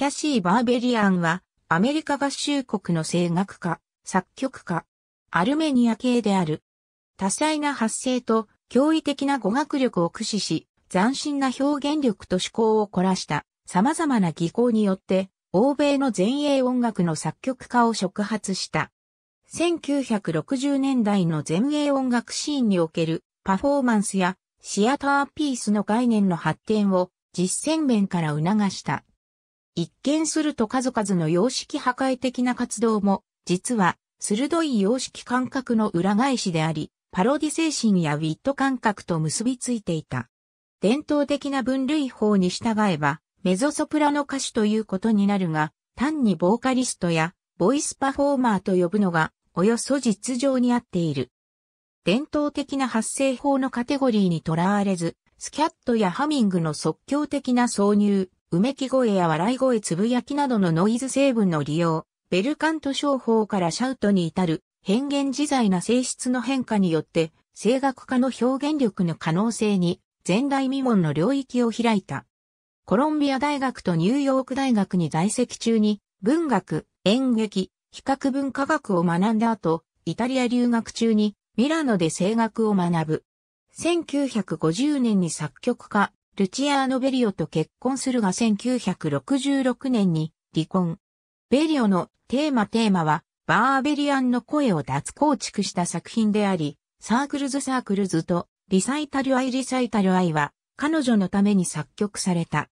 キャシー・バーベリアンは、アメリカ合衆国の声楽家、作曲家、アルメニア系である。多彩な発声と驚異的な語学力を駆使し、斬新な表現力と思考を凝らした様々な技巧によって、欧米の前衛音楽の作曲家を触発した。1960年代の前衛音楽シーンにおけるパフォーマンスやシアターピースの概念の発展を実践面から促した。一見すると数々の様式破壊的な活動も、実は、鋭い様式感覚の裏返しであり、パロディ精神やウィット感覚と結びついていた。伝統的な分類法に従えば、メゾソプラノ歌手ということになるが、単にボーカリストや、ボイスパフォーマーと呼ぶのが、およそ実情に合っている。伝統的な発声法のカテゴリーにとらわれず、スキャットやハミングの即興的な挿入、うめき声や笑い声つぶやきなどのノイズ成分の利用、ベルカント商法からシャウトに至る変幻自在な性質の変化によって、声楽家の表現力の可能性に前代未聞の領域を開いた。コロンビア大学とニューヨーク大学に在籍中に文学、演劇、比較文化学を学んだ後、イタリア留学中にミラノで声楽を学ぶ。1950年に作曲家、ルチアーノ・ベリオと結婚するが1966年に離婚。ベリオのテーマテーマは、バーベリアンの声を脱構築した作品であり、サークルズ・サークルズとリサイタル・アイ・リサイタル・アイは、彼女のために作曲された。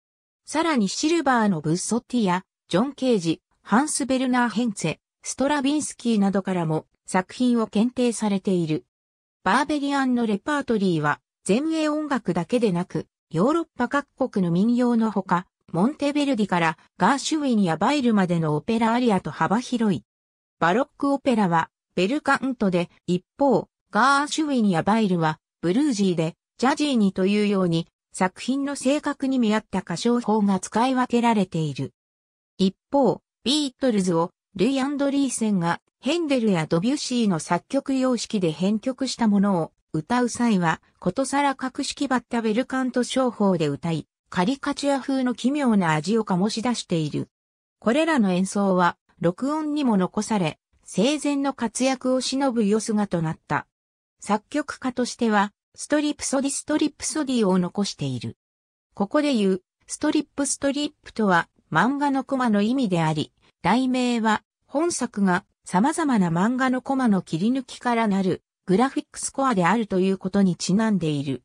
さらにシルバーのブッソティや、ジョン・ケージ、ハンス・ベルナー・ヘンツェ、ストラビンスキーなどからも作品を検定されている。バーベリアンのレパートリーは、全英音楽だけでなく、ヨーロッパ各国の民謡のほか、モンテベルディからガーシュウィンやバイルまでのオペラアリアと幅広い。バロックオペラはベルカントで、一方、ガーシュウィンやバイルはブルージーでジャジーニというように作品の性格に見合った歌唱法が使い分けられている。一方、ビートルズをルイ・アンドリーセンがヘンデルやドビュッシーの作曲様式で編曲したものを歌う際は、ことさら格式バッタベルカント商法で歌い、カリカチュア風の奇妙な味を醸し出している。これらの演奏は、録音にも残され、生前の活躍を忍ぶよがとなった。作曲家としては、ストリップソディストリップソディを残している。ここで言う、ストリップストリップとは、漫画のコマの意味であり、題名は、本作が様々な漫画のコマの切り抜きからなるグラフィックスコアであるということにちなんでいる。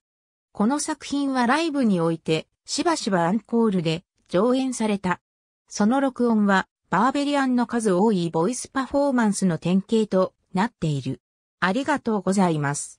この作品はライブにおいて、しばしばアンコールで上演された。その録音は、バーベリアンの数多いボイスパフォーマンスの典型となっている。ありがとうございます。